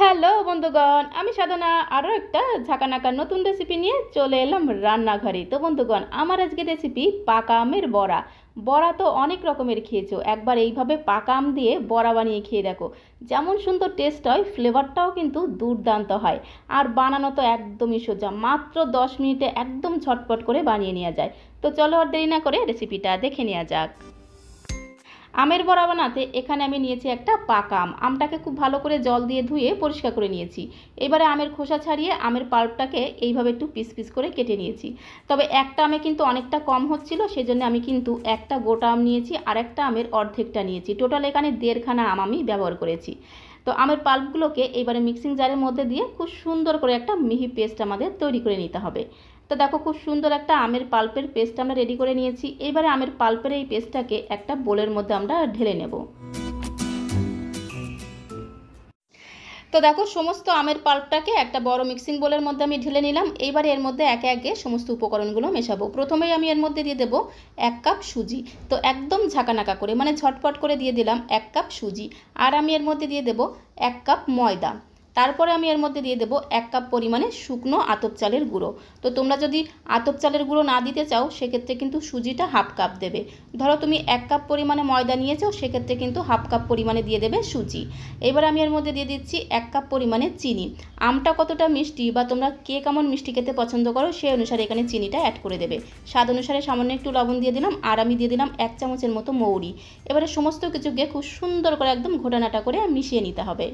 hello বন্ধুগণ আমি সাধনা আরও একটা নাকা নতুন রেসিপি নিয়ে চলে এলাম রান্নাঘরে তো বন্ধুগণ আমার আজকে রেসিপি পাকা আমের বড়া বড়া তো অনেক রকমের খেয়েছো একবার এইভাবে পাকা আম দিয়ে বড়া বানিয়ে খেয়ে দেখো যেমন সুন্দর টেস্ট হয় ফ্লেভারটাও কিন্তু দুর্দান্ত হয় আর বানানো তো একদমই সোজা মাত্র দশ মিনিটে একদম ছটপট করে বানিয়ে নেওয়া যায় তো চলো আর দেরি না করে রেসিপিটা দেখে নেওয়া যাক আমের বড়া বানাতে এখানে আমি নিয়েছি একটা পাকা আম আমটাকে খুব ভালো করে জল দিয়ে ধুয়ে পরিষ্কার করে নিয়েছি এবারে আমের খোসা ছাড়িয়ে আমের পাল্পটাকে এইভাবে একটু পিস পিস করে কেটে নিয়েছি তবে একটা আমে কিন্তু অনেকটা কম হচ্ছিল সেজন্য আমি কিন্তু একটা গোটা আম নিয়েছি আর একটা আমের অর্ধেকটা নিয়েছি টোটাল এখানে দেড়খানা আম আমি ব্যবহার করেছি তো আমের পাল্পগুলোকে এবারে মিক্সিং জারের মধ্যে দিয়ে খুব সুন্দর করে একটা মিহি পেস্ট আমাদের তৈরি করে নিতে হবে তো দেখো খুব সুন্দর একটা আমের পাল্পের পেস্ট আমরা রেডি করে নিয়েছি এবারে আমের পাল্পের এই পেস্টটাকে একটা বোলের মধ্যে আমরা ঢেলে নেব তো দেখো সমস্ত আমের পাল্পটাকে একটা বড় মিক্সিং বোলের মধ্যে আমি ঢেলে নিলাম এইবারে এর মধ্যে একে একে সমস্ত উপকরণগুলো মেশাবো প্রথমেই আমি এর মধ্যে দিয়ে দেব এক কাপ সুজি তো একদম ঝাঁকানাকা করে মানে ঝটপট করে দিয়ে দিলাম এক কাপ সুজি আর আমি এর মধ্যে দিয়ে দেব এক কাপ ময়দা তারপরে আমি এর মধ্যে দিয়ে দেবো এক কাপ পরিমাণে শুকনো আতপ চালের গুঁড়ো তো তোমরা যদি আতপ চালের গুঁড়ো না দিতে চাও সেক্ষেত্রে কিন্তু সুজিটা হাফ কাপ দেবে ধরো তুমি এক কাপ পরিমাণে ময়দা নিয়েছো সেক্ষেত্রে কিন্তু হাফ কাপ পরিমাণে দিয়ে দেবে সুজি এবার আমি এর মধ্যে দিয়ে দিচ্ছি এক কাপ পরিমাণে চিনি আমটা কতটা মিষ্টি বা তোমরা কে কেমন মিষ্টি খেতে পছন্দ করো সেই অনুসারে এখানে চিনিটা অ্যাড করে দেবে স্বাদ অনুসারে সামান্য একটু লবণ দিয়ে দিলাম আর আমি দিয়ে দিলাম এক চামচের মতো মৌরি এবারে সমস্ত কিছুকে খুব সুন্দর করে একদম ঘোটানাটা করে মিশিয়ে নিতে হবে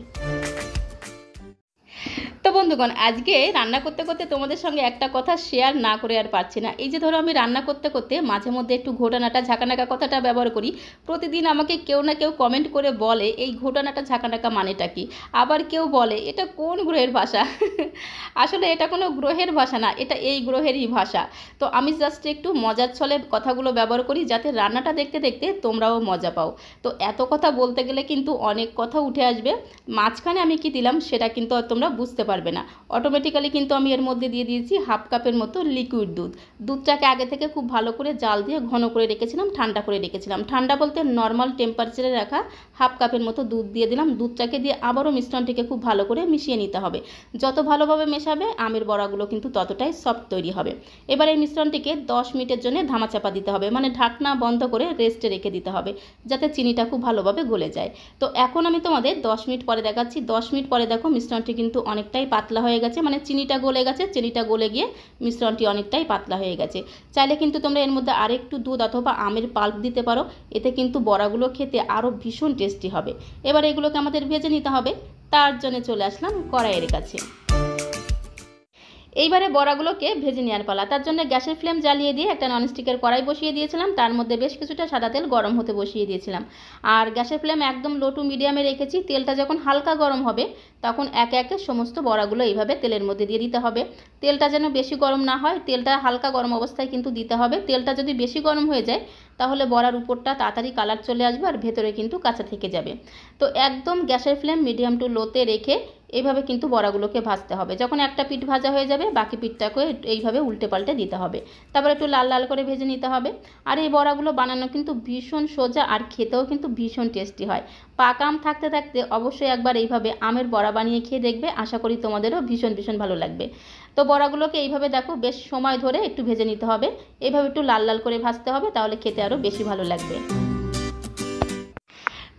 বন্ধুগণ আজকে রান্না করতে করতে তোমাদের সঙ্গে একটা কথা শেয়ার না করে আর পারছি না এই যে ধরো আমি রান্না করতে করতে মাঝে মধ্যে একটু ঘোটানাটা ঝাঁকানাকা কথাটা ব্যবহার করি প্রতিদিন আমাকে কেউ না কেউ কমেন্ট করে বলে এই ঘোটানাটা ঝাঁকানাকা মানেটা কি আবার কেউ বলে এটা কোন গ্রহের ভাষা আসলে এটা কোনো গ্রহের ভাষা না এটা এই গ্রহেরই ভাষা তো আমি জাস্ট একটু মজার ছলে কথাগুলো ব্যবহার করি যাতে রান্নাটা দেখতে দেখতে তোমরাও মজা পাও তো এত কথা বলতে গেলে কিন্তু অনেক কথা উঠে আসবে মাঝখানে আমি কি দিলাম সেটা কিন্তু তোমরা বুঝতে পারবে পারবে না অটোমেটিক্যালি কিন্তু আমি এর মধ্যে দিয়ে দিয়েছি হাফ কাপের মতো লিকুইড দুধ দুধটাকে আগে থেকে খুব ভালো করে জাল দিয়ে ঘন করে রেখেছিলাম ঠান্ডা করে রেখেছিলাম ঠান্ডা বলতে নর্মাল টেম্পারেচারে রাখা হাফ কাপের মতো দুধ দিয়ে দিলাম দুধটাকে দিয়ে আবারও মিশ্রণটিকে খুব ভালো করে মিশিয়ে নিতে হবে যত ভালোভাবে মেশাবে আমের বড়াগুলো কিন্তু ততটাই সফট তৈরি হবে এবার এই মিশ্রণটিকে দশ মিনিটের জন্য ধামাচাপা দিতে হবে মানে ঢাকনা বন্ধ করে রেস্টে রেখে দিতে হবে যাতে চিনিটা খুব ভালোভাবে গলে যায় তো এখন আমি তোমাদের দশ মিনিট পরে দেখাচ্ছি দশ মিনিট পরে দেখো মিশ্রণটি কিন্তু অনেকটাই পাতলা হয়ে গেছে মানে চিনিটা গলে গেছে চিনিটা গলে গিয়ে মিশ্রণটি অনেকটাই পাতলা হয়ে গেছে চাইলে কিন্তু তোমরা এর মধ্যে আরেকটু দুধ অথবা আমের পাল্প দিতে পারো এতে কিন্তু বড়াগুলো খেতে আরও ভীষণ টেস্টি হবে এবার এগুলোকে আমাদের ভেজে নিতে হবে তার জন্য চলে আসলাম কড়াইয়ের কাছে এইবারে বড়াগুলোকে ভেজে নেওয়ার পালা তার জন্য গ্যাসের ফ্লেম জ্বালিয়ে দিয়ে একটা ননস্টিকের কড়াই বসিয়ে দিয়েছিলাম তার মধ্যে বেশ কিছুটা সাদা তেল গরম হতে বসিয়ে দিয়েছিলাম আর গ্যাসের ফ্লেম একদম লো টু মিডিয়ামে রেখেছি তেলটা যখন হালকা গরম হবে তখন একে একে সমস্ত বড়াগুলো এইভাবে তেলের মধ্যে দিয়ে দিতে হবে তেলটা যেন বেশি গরম না হয় তেলটা হালকা গরম অবস্থায় কিন্তু দিতে হবে তেলটা যদি বেশি গরম হয়ে যায় তাহলে বড়ার উপরটা তাড়াতাড়ি কালার চলে আসবে আর ভেতরে কিন্তু কাঁচা থেকে যাবে তো একদম গ্যাসের ফ্লেম মিডিয়াম টু লোতে রেখে এইভাবে কিন্তু বড়াগুলোকে ভাজতে হবে যখন একটা পিঠ ভাজা হয়ে যাবে বাকি পিঠটাকে এইভাবে উল্টে পাল্টে দিতে হবে তারপর একটু লাল লাল করে ভেজে নিতে হবে আর এই বড়াগুলো বানানো কিন্তু ভীষণ সোজা আর খেতেও কিন্তু ভীষণ টেস্টি হয় পাকা আম থাকতে থাকতে অবশ্যই একবার এইভাবে আমের বড়া বানিয়ে খেয়ে দেখবে আশা করি তোমাদেরও ভীষণ ভীষণ ভালো লাগবে তো বড়াগুলোকে এইভাবে দেখো বেশ সময় ধরে একটু ভেজে নিতে হবে এইভাবে একটু লাল লাল করে ভাজতে হবে তাহলে খেতে আরও বেশি ভালো লাগবে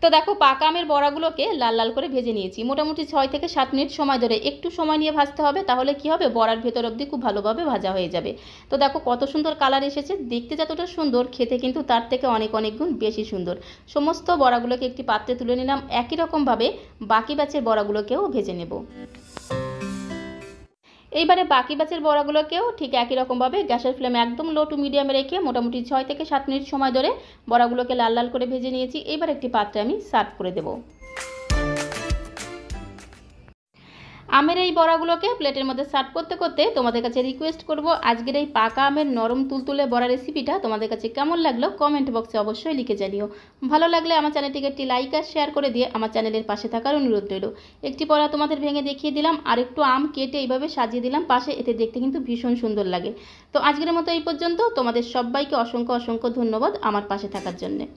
তো দেখো পাকা আমের বড়াগুলোকে লাল লাল করে ভেজে নিয়েছি মোটামুটি ছয় থেকে সাত মিনিট সময় ধরে একটু সময় নিয়ে ভাজতে হবে তাহলে কি হবে বড়ার ভেতর অবধি খুব ভালোভাবে ভাজা হয়ে যাবে তো দেখো কত সুন্দর কালার এসেছে দেখতে যতটা সুন্দর খেতে কিন্তু তার থেকে অনেক অনেক গুণ বেশি সুন্দর সমস্ত বড়াগুলোকে একটি পাত্রে তুলে নিলাম একই রকমভাবে বাকি ব্যাচের বড়াগুলোকেও ভেজে নেব এইবারে বাকি ব্যাচের বড়াগুলোকেও ঠিক একই রকমভাবে গ্যাসের ফ্লেম একদম লো টু মিডিয়ামে রেখে মোটামুটি ছয় থেকে সাত মিনিট সময় ধরে বড়াগুলোকে লাল লাল করে ভেজে নিয়েছি এবার একটি পাত্রে আমি সার্ভ করে দেবো আমের এই বড়াগুলোকে প্লেটের মধ্যে সার্ভ করতে করতে তোমাদের কাছে রিকোয়েস্ট করব আজকের এই পাকা আমের নরম তুলতুলে বড়া রেসিপিটা তোমাদের কাছে কেমন লাগলো কমেন্ট বক্সে অবশ্যই লিখে জানিও ভালো লাগলে আমার চ্যানেলটিকে একটি লাইক আর শেয়ার করে দিয়ে আমার চ্যানেলের পাশে থাকার অনুরোধ রইল একটি বড়া তোমাদের ভেঙে দেখিয়ে দিলাম আর একটু আম কেটে এইভাবে সাজিয়ে দিলাম পাশে এতে দেখতে কিন্তু ভীষণ সুন্দর লাগে তো আজকের মতো এই পর্যন্ত তোমাদের সবাইকে অসংখ্য অসংখ্য ধন্যবাদ আমার পাশে থাকার জন্যে